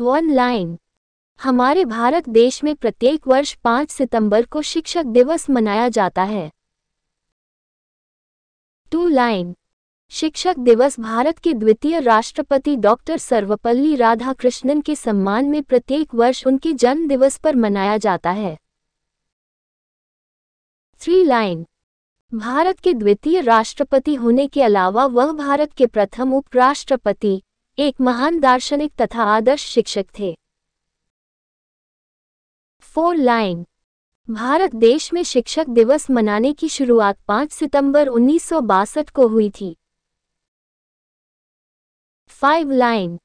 one line हमारे भारत देश में प्रत्येक वर्ष 5 सितंबर को शिक्षक दिवस मनाया जाता है टू लाइन शिक्षक दिवस भारत के द्वितीय राष्ट्रपति डॉक्टर सर्वपल्ली राधाकृष्णन के सम्मान में प्रत्येक वर्ष उनके जन्म दिवस पर मनाया जाता है थ्री लाइन भारत के द्वितीय राष्ट्रपति होने के अलावा वह भारत के प्रथम उपराष्ट्रपति एक महान दार्शनिक तथा आदर्श शिक्षक थे फोर लाइन भारत देश में शिक्षक दिवस मनाने की शुरुआत 5 सितंबर उन्नीस को हुई थी फाइव लाइन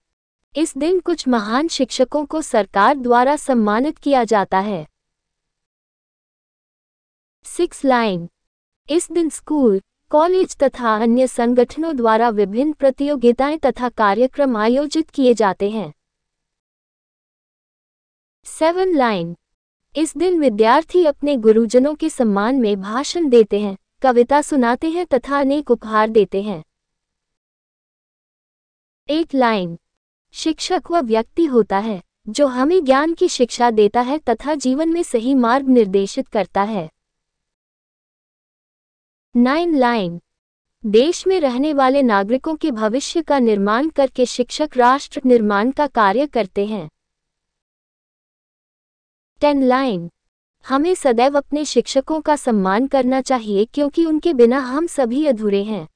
इस दिन कुछ महान शिक्षकों को सरकार द्वारा सम्मानित किया जाता है सिक्स लाइन इस दिन स्कूल कॉलेज तथा अन्य संगठनों द्वारा विभिन्न प्रतियोगिताएं तथा कार्यक्रम आयोजित किए जाते हैं सेवन लाइन इस दिन विद्यार्थी अपने गुरुजनों के सम्मान में भाषण देते हैं कविता सुनाते हैं तथा अनेक उपहार देते हैं एट लाइन शिक्षक वह व्यक्ति होता है जो हमें ज्ञान की शिक्षा देता है तथा जीवन में सही मार्ग निर्देशित करता है नाइन लाइन देश में रहने वाले नागरिकों के भविष्य का निर्माण करके शिक्षक राष्ट्र निर्माण का कार्य करते हैं टेन लाइन हमें सदैव अपने शिक्षकों का सम्मान करना चाहिए क्योंकि उनके बिना हम सभी अधूरे हैं